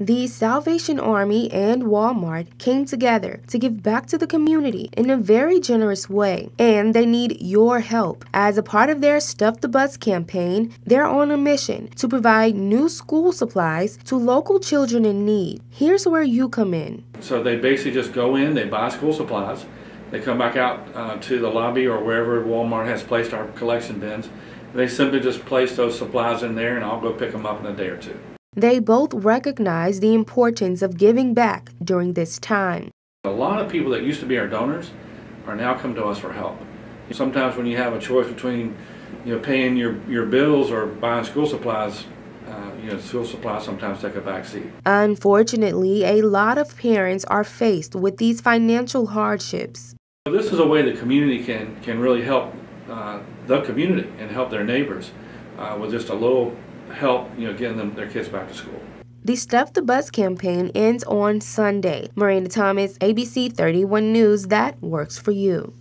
The Salvation Army and Walmart came together to give back to the community in a very generous way, and they need your help. As a part of their Stuff the Bus campaign, they're on a mission to provide new school supplies to local children in need. Here's where you come in. So they basically just go in, they buy school supplies, they come back out uh, to the lobby or wherever Walmart has placed our collection bins. They simply just place those supplies in there and I'll go pick them up in a day or two. They both recognize the importance of giving back during this time. A lot of people that used to be our donors are now come to us for help. Sometimes when you have a choice between you know, paying your, your bills or buying school supplies, uh, you know, school supplies sometimes take a backseat. Unfortunately, a lot of parents are faced with these financial hardships. So this is a way the community can, can really help uh, the community and help their neighbors uh, with just a little help, you know, getting them, their kids back to school. The Stuff the Bus campaign ends on Sunday. Miranda Thomas, ABC 31 News, that works for you.